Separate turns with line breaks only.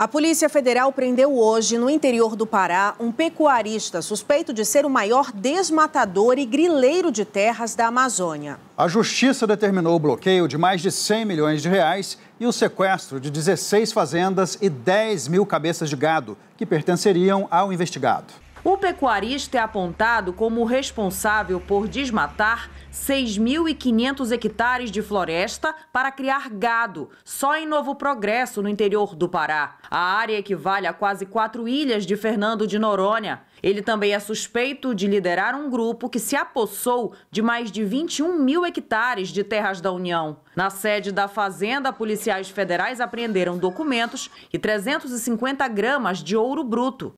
A Polícia Federal prendeu hoje, no interior do Pará, um pecuarista suspeito de ser o maior desmatador e grileiro de terras da Amazônia.
A Justiça determinou o bloqueio de mais de 100 milhões de reais e o sequestro de 16 fazendas e 10 mil cabeças de gado, que pertenceriam ao investigado.
O pecuarista é apontado como responsável por desmatar 6.500 hectares de floresta para criar gado, só em Novo Progresso, no interior do Pará. A área equivale a quase quatro ilhas de Fernando de Noronha. Ele também é suspeito de liderar um grupo que se apossou de mais de 21 mil hectares de terras da União. Na sede da Fazenda, policiais federais apreenderam documentos e 350 gramas de ouro bruto.